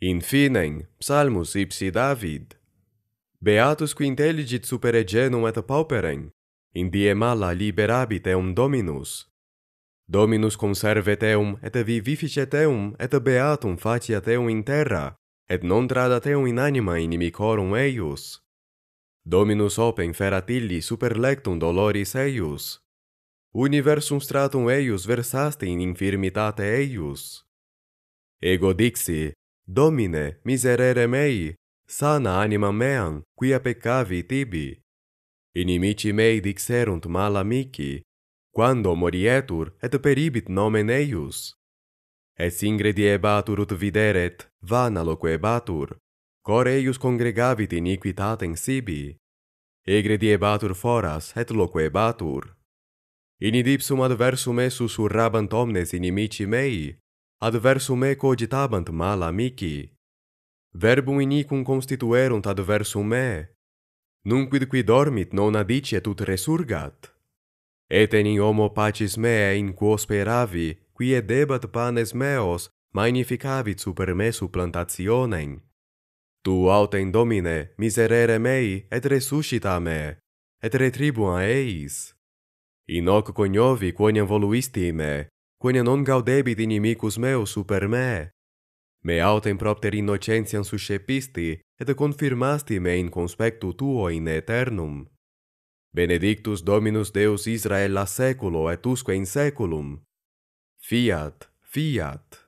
In fine, Psalmus ipsi David. Beatus qui intelligit superegenum et pauperem, in die mala liberabit eum Dominus. Dominus conservet eum, et vivificet eum, et beatum faciat eum in terra, et non tradat eum in anima inimicorum eius. Dominus open ferat illi super lectum doloris eius. Universum stratum eius versaste in infirmitate eius. Ego dixi, Domine, miserere mei, sana anima meam, quia peccavi tibi. Inimici mei dixerunt mal amici, quando morietur et peribit nomen eius. Es ingrediebatur ut videret, vana loque cor eius congregavit iniquitatem sibi. Egredie batur foras et loque Inidipsum adversum esus urrabant omnes inimici mei, adversum me cogitabant mal amici. Verbum inicum constituerunt adversum me, nunc quid qui dormit non adicet ut resurgat. Et in homo pacis mea in quo speravi, qui edebat panes meos, magnificavit super me supplantationem. Tu autem domine, miserere mei, et resuscita me, et retribua eis. In hoc coniovi quoniam voluisti me, quene non gaudebit inimicus meus super me. Me autem propter innocentiam suscepisti, et confirmasti me in conspectu tuo in eternum. Benedictus Dominus Deus Israel a seculo et usque in seculum. Fiat, fiat.